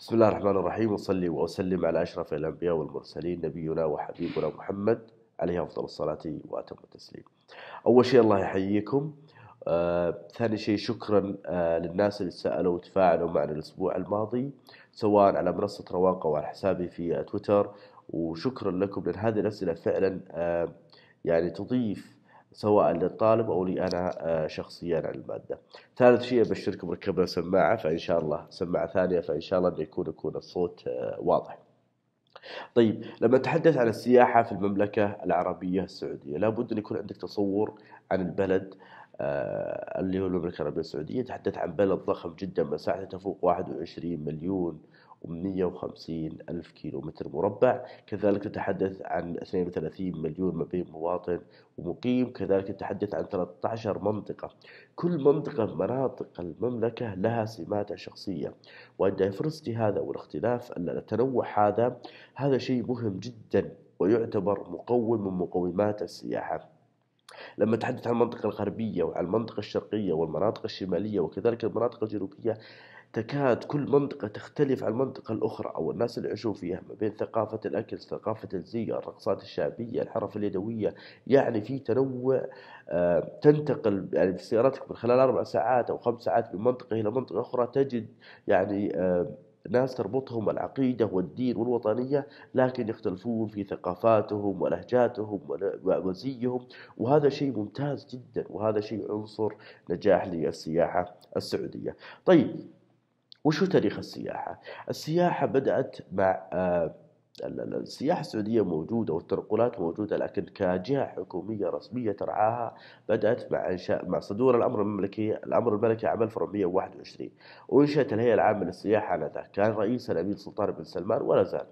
بسم الله الرحمن الرحيم وصلي وأسلم على أشرف الأنبياء والمرسلين نبينا وحبيبنا محمد عليه أفضل الصلاة وأتم التسليم أول شيء الله يحييكم آه، ثاني شيء شكرا آه للناس اللي سألوا وتفاعلوا معنا الأسبوع الماضي سواء على منصة رواقة وعلى حسابي في تويتر وشكرا لكم لأن هذه الأسئلة فعلا آه يعني تضيف سواء للطالب او لي انا آه، شخصيا عن الماده. ثالث شيء ابشركم ركبنا سماعه فان شاء الله سماعه ثانيه فان شاء الله يكون يكون الصوت آه، واضح. طيب لما نتحدث عن السياحه في المملكه العربيه السعوديه لابد ان يكون عندك تصور عن البلد آه، اللي هو المملكه العربيه السعوديه نتحدث عن بلد ضخم جدا مساحته تفوق 21 مليون 150 ألف كيلو متر مربع كذلك نتحدث عن 32 مليون بين مواطن ومقيم كذلك نتحدث عن 13 منطقة كل منطقة من مناطق المملكة لها سماتها الشخصية والدايفرستي هذا والاختلاف التنوع هذا هذا شيء مهم جدا ويعتبر مقوم من مقومات السياحة لما نتحدث عن المنطقة الغربية وعن المنطقة الشرقية والمناطق الشمالية وكذلك المناطق الجنوبية تكاد كل منطقة تختلف عن المنطقة الأخرى أو الناس اللي يعيشون فيها ما بين ثقافة الأكل ثقافة الزي الرقصات الشعبية الحرف اليدوية يعني في تنوع آه، تنتقل يعني في سيارتك من خلال أربع ساعات أو خمس ساعات من منطقة إلى منطقة أخرى تجد يعني آه، ناس تربطهم العقيدة والدين والوطنية لكن يختلفون في ثقافاتهم ولهجاتهم وزيهم وهذا شيء ممتاز جدا وهذا شيء عنصر نجاح للسياحة السعودية طيب وشو تاريخ السياحة؟ السياحة بدأت مع آه، السياحة السعودية موجودة والتنقلات موجودة لكن كجهة حكومية رسمية ترعاها بدأت مع إنشاء مع صدور الأمر المملكي الأمر الملكي عام 1421 وإنشأت الهيئة العامة للسياحة آنذاك كان رئيسها الأمير سلطان بن سلمان ولا زال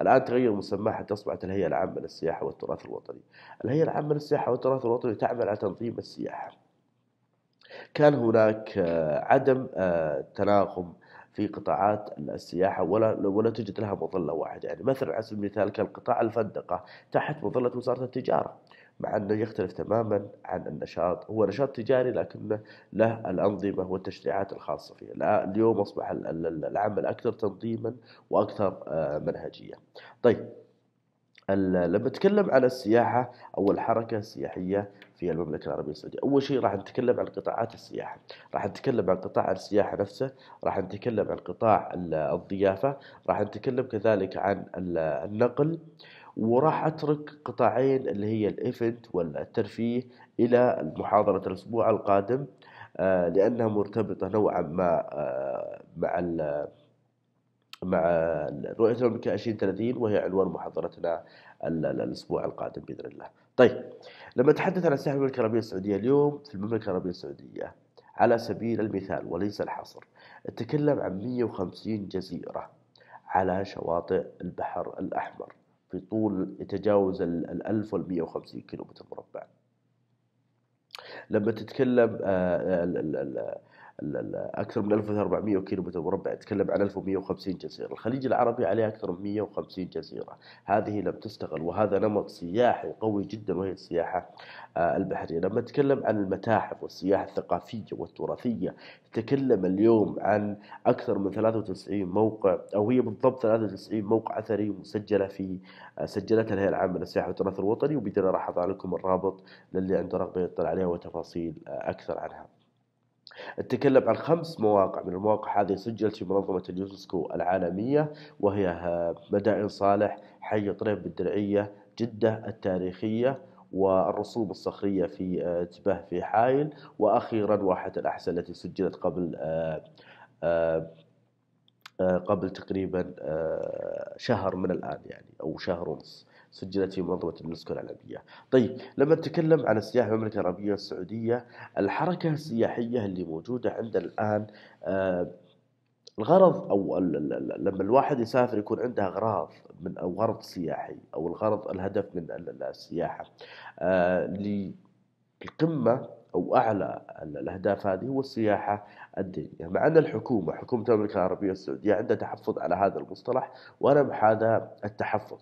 الآن تغير مسماها حتى أصبحت الهيئة العامة للسياحة والتراث الوطني الهيئة العامة للسياحة والتراث الوطني تعمل على تنظيم السياحة كان هناك آه، عدم آه، تناغم في قطاعات السياحة ولا ولا توجد لها مظلة واحدة يعني مثلا على سبيل المثال كان قطاع الفندقة تحت مظلة وزارة التجارة مع أنه يختلف تماما عن النشاط هو نشاط تجاري لكن له الأنظمة والتشريعات الخاصة فيه اليوم أصبح العمل أكثر تنظيما وأكثر آه، منهجية طيب لما نتكلم على السياحة أو الحركة السياحية في المملكة العربية السعودية أول شيء راح نتكلم عن قطاعات السياحة راح نتكلم عن قطاع السياحة نفسه راح نتكلم عن قطاع الضيافة راح نتكلم كذلك عن النقل وراح اترك قطاعين اللي هي الايفنت والترفيه الى محاضره الاسبوع القادم آه، لانها مرتبطه نوعا ما آه، مع مع رؤية المملكة 2030 وهي عنوان محاضرتنا الأسبوع القادم بإذن الله طيب لما نتحدث عن الساحة المملكة العربية السعودية اليوم في المملكة العربية السعودية على سبيل المثال وليس الحصر نتكلم عن 150 جزيرة على شواطئ البحر الأحمر في طول يتجاوز ال 1150 كيلومتر مربع لما تتكلم آه، آه، اكثر من 1400 كيلو متر مربع اتكلم عن 1150 جزيره، الخليج العربي عليه اكثر من 150 جزيره، هذه لم تستغل وهذا نمط سياحي قوي جدا وهي السياحه آه، البحريه، لما نتكلم عن المتاحف والسياحه الثقافيه والتراثيه، نتكلم اليوم عن اكثر من 93 موقع او هي بالضبط 93 موقع اثري مسجله في آه، سجلتها الهيئه العامه للسياحه والتراث الوطني وبدنا راح اضع لكم الرابط للي عنده رغبه يطلع عليها وتفاصيل آه، اكثر عنها. نتكلم عن خمس مواقع من المواقع هذه سجلت في منظمة اليونسكو العالمية وهي آه، مدائن صالح حي طريف بالدرعية جدة التاريخية والرسوم الصخرية في آه، تباه في حائل وأخيرا واحة الأحساء التي سجلت قبل آه، قبل تقريبا شهر من الآن يعني أو شهر ونص سجلت في منظمة اليونسكو العالمية. طيب لما نتكلم عن السياحة في المملكة العربية السعودية الحركة السياحية اللي موجودة عندنا الآن آه الغرض او لما الواحد يسافر يكون عنده اغراض من او غرض سياحي او الغرض الهدف من السياحه آه، للقمه او اعلى الاهداف هذه هو السياحه الدينيه، مع ان الحكومه حكومه المملكه العربيه السعوديه عندها تحفظ على هذا المصطلح وأنا هذا التحفظ،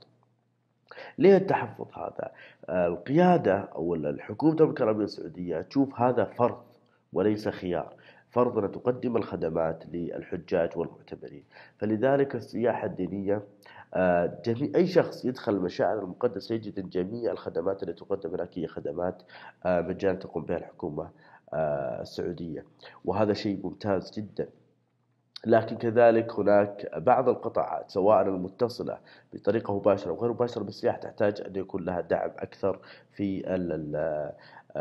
ليه التحفظ هذا؟ آه، القيادة أو الحكومة المملكة العربية السعودية تشوف هذا فرض وليس خيار فرض أن تقدم الخدمات للحجاج والمعتمرين فلذلك السياحة الدينية آه، جميع أي شخص يدخل المشاعر المقدسة يجد أن جميع الخدمات التي تقدم هناك هي خدمات آه، مجانا تقوم بها الحكومة السعودية وهذا شيء ممتاز جداً لكن كذلك هناك بعض القطاعات سواء المتصلة بطريقة مباشرة وغير مباشرة بالسياحة يعني تحتاج أن يكون لها دعم أكثر في آه،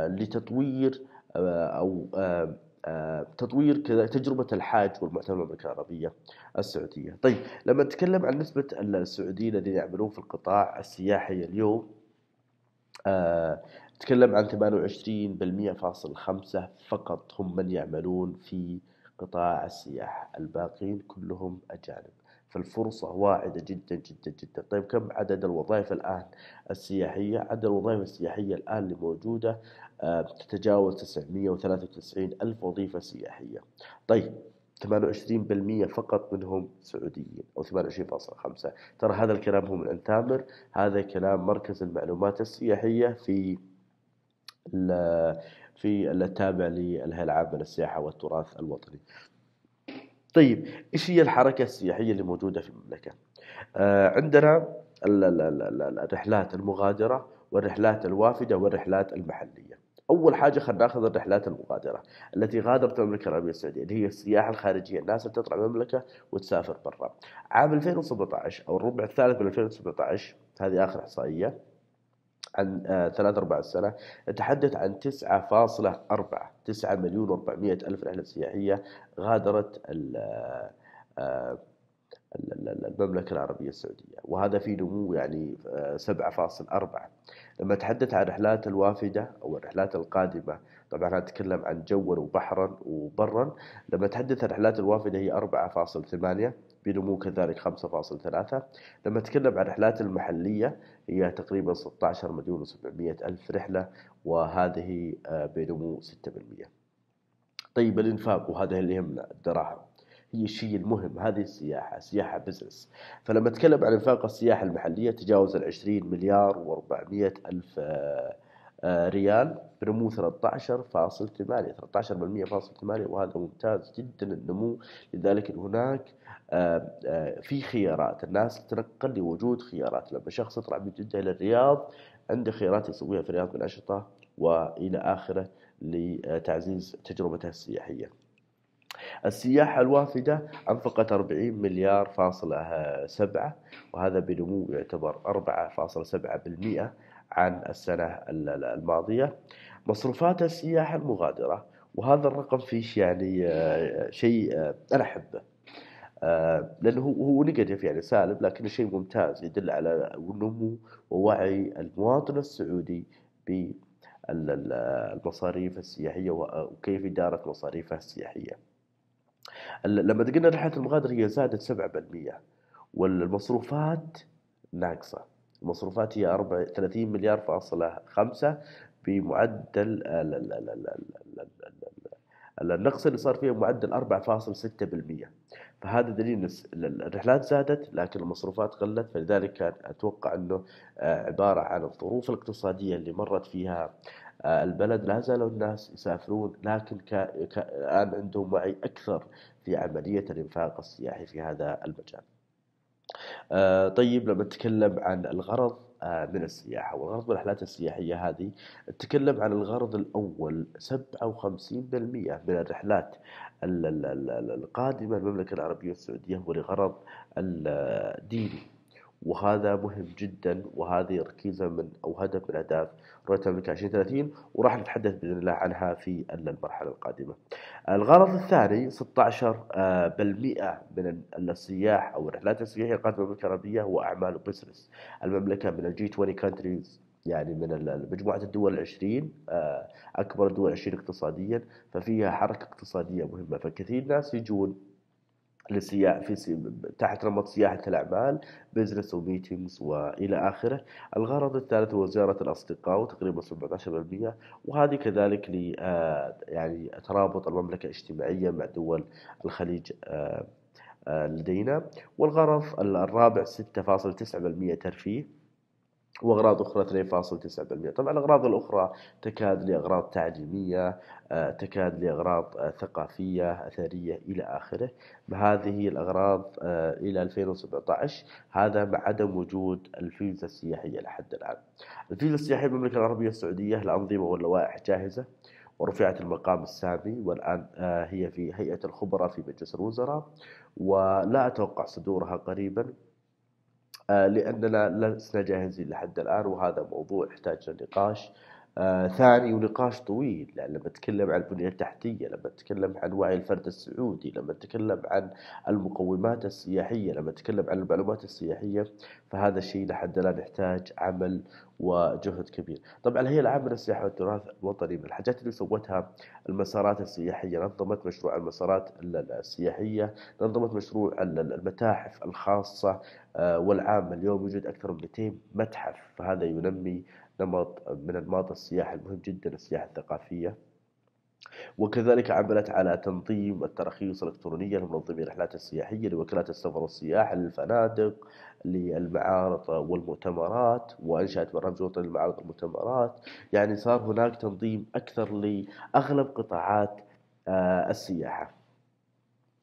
لتطوير آه، أو آه، تطوير كذا تجربة الحاج والمعتمر المملكة العربية السعودية طيب لما نتكلم عن نسبة السعوديين الذين يعملون في القطاع السياحي اليوم نتكلم عن 28.5% فقط هم من يعملون في قطاع السياحة الباقين كلهم أجانب فالفرصة واعدة جدا جدا جدا طيب كم عدد الوظائف الآن السياحية عدد الوظائف السياحية الآن اللي موجودة آه، تتجاوز 993 ألف وظيفة سياحية طيب 28% فقط منهم سعوديين او 28.5 ترى هذا الكلام هو من انتامر هذا كلام مركز المعلومات السياحيه في في التابع للهيئة للسياحة والتراث الوطني طيب ايش هي الحركة السياحية اللي موجودة في المملكة آه عندنا الرحلات المغادرة والرحلات الوافدة والرحلات المحلية أول حاجة خلينا ناخذ الرحلات المغادرة التي غادرت المملكة العربية السعودية اللي هي السياحة الخارجية الناس اللي تطلع المملكة وتسافر برا عام 2017 أو الربع الثالث من 2017 هذه آخر إحصائية عن آه، ثلاث أرباع السنة نتحدث عن 9.4 9 مليون و400 ألف رحلة سياحية غادرت آه، المملكة العربية السعودية وهذا في نمو يعني 7.4 آه، لما تحدث عن رحلات الوافدة أو الرحلات القادمة طبعا نتكلم عن جوا وبحرا وبرا لما تحدث عن رحلات الوافدة هي 4.8 بنمو كذلك 5.3 لما تكلم عن الرحلات المحلية هي تقريبا 16 مليون و700 ألف رحلة وهذه آه، بنمو 6% طيب الإنفاق وهذا اللي يهمنا الدراهم هي الشيء المهم هذه السياحة سياحة بزنس فلما أتكلم عن إنفاق السياحة المحلية تجاوز العشرين مليار وأربعمية ألف آه، آه، ريال بنمو 13.8 13% فاصل 8 وهذا ممتاز جدا النمو لذلك هناك آه، آه، في خيارات الناس تتنقل لوجود خيارات لما شخص يطلع من جدة إلى الرياض عنده خيارات يسويها في الرياض من أنشطة وإلى آخره لتعزيز تجربته السياحية السياحة الوافدة أنفقت 40 مليار فاصلة سبعة وهذا بنمو يعتبر 4.7% عن السنة الماضية مصروفات السياحة المغادرة وهذا الرقم فيه يعني آه، شيء آه، أنا أحبه آه، لأنه هو نيجاتيف يعني سالب لكنه شيء ممتاز يدل على نمو ووعي المواطن السعودي بالمصاريف السياحية وكيف إدارة مصاريفها السياحية لما قلنا رحلة المغادرة هي زادت 7% والمصروفات ناقصة المصروفات هي 30 مليار فاصلة خمسة بمعدل النقص اللي صار فيه معدل 4.6% فهذا دليل ان الرحلات زادت لكن المصروفات قلت فلذلك كان اتوقع انه آه، عباره عن الظروف الاقتصاديه اللي مرت فيها آه، البلد لا زالوا الناس يسافرون لكن الان عندهم وعي اكثر في عمليه الانفاق السياحي في هذا المجال. آه، طيب لما نتكلم عن الغرض آه، من السياحة والغرض من الرحلات السياحية هذه نتكلم عن الغرض الأول 57% من الرحلات القادمة للمملكة العربية السعودية هو لغرض الديني وهذا مهم جدا وهذه ركيزة من أو هدف من أهداف رؤية المملكة 2030 وراح نتحدث بإذن الله عنها في المرحلة القادمة. الغرض الثاني 16% آه، من السياح أو الرحلات السياحية القادمة المملكة العربية هو أعمال وبزنس. المملكة من الجي 20 كانتريز يعني من مجموعة الدول العشرين آه، أكبر الدول العشرين اقتصاديا ففيها حركة اقتصادية مهمة فكثير ناس يجون للسياح في تحت نمط سياحة الأعمال بزنس وميتينجز وإلى آخره الغرض الثالث هو زيارة الأصدقاء وتقريبا 17% وهذه كذلك ل آه، يعني ترابط المملكة اجتماعيا مع دول الخليج آه، آه، لدينا والغرض الرابع 6.9% ترفيه واغراض اخرى 2.9% طبعا الاغراض الاخرى تكاد لاغراض تعليميه آه، تكاد لاغراض آه، ثقافيه اثريه الى اخره هذه الاغراض آه، الى 2017 هذا بعدم وجود الفيزا السياحيه لحد الان الفيزا السياحيه بالمملكه العربيه السعوديه الانظمه واللوائح جاهزه ورفعت المقام السامي والآن هي في هيئة الخبراء في مجلس الوزراء ولا أتوقع صدورها قريبا آه، لأننا لسنا جاهزين لحد الآن وهذا موضوع يحتاج لنقاش آه ثاني ونقاش طويل يعني لما اتكلم عن البنيه التحتيه، لما اتكلم عن وعي الفرد السعودي، لما اتكلم عن المقومات السياحيه، لما اتكلم عن المعلومات السياحيه فهذا الشيء لحد الان يحتاج عمل وجهد كبير. طبعا هي العامه للسياحه والتراث الوطني من الحاجات اللي سوتها المسارات السياحيه، نظمت مشروع المسارات السياحيه، نظمت مشروع المتاحف الخاصه آه، والعامه، اليوم يوجد اكثر من 200 متحف فهذا ينمي نمط من أنماط السياحة المهم جدا السياحة الثقافية وكذلك عملت على تنظيم التراخيص الإلكترونية لمنظمي الرحلات السياحية لوكالات السفر والسياحة للفنادق للمعارض والمؤتمرات وأنشأت برنامج وطني للمعارض والمؤتمرات يعني صار هناك تنظيم أكثر لأغلب قطاعات آه، السياحة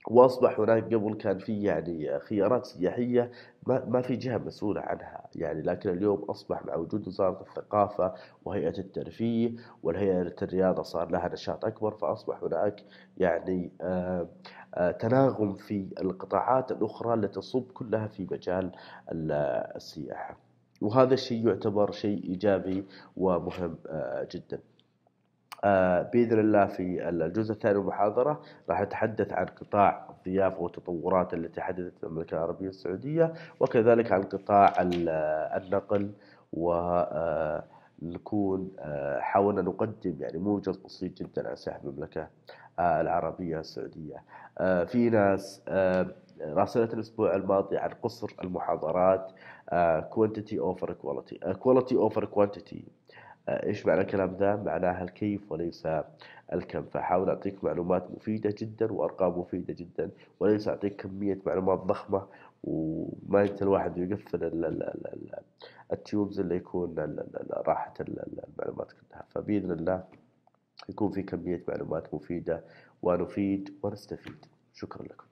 واصبح هناك قبل كان في يعني خيارات سياحيه ما, ما في جهه مسؤوله عنها يعني لكن اليوم اصبح مع وجود وزاره الثقافه وهيئه الترفيه والهيئه الرياضه صار لها نشاط اكبر فاصبح هناك يعني آه، آه، تناغم في القطاعات الاخرى التي تصب كلها في مجال السياحه وهذا الشيء يعتبر شيء ايجابي ومهم آه، جدا. آه، باذن الله في الجزء الثاني من المحاضره راح نتحدث عن قطاع الضيافه والتطورات التي حدثت في المملكه العربيه السعوديه وكذلك عن قطاع آه، النقل و آه، نكون حاولنا نقدم يعني موجز بسيط جدا على ساحه المملكه العربيه السعوديه. في ناس راسلت الاسبوع الماضي عن قصر المحاضرات كوانتيتي اوفر كواليتي كواليتي اوفر كوانتيتي إيش معنى الكلام ذا؟ معناها الكيف وليس الكم فحاول أعطيك معلومات مفيدة جدا وأرقام مفيدة جدا وليس أعطيك كمية معلومات ضخمة وما ينسى الواحد يقفل التيوبز اللي يكون راحت المعلومات كلها فبإذن الله يكون في كمية معلومات مفيدة ونفيد ونستفيد شكرا لكم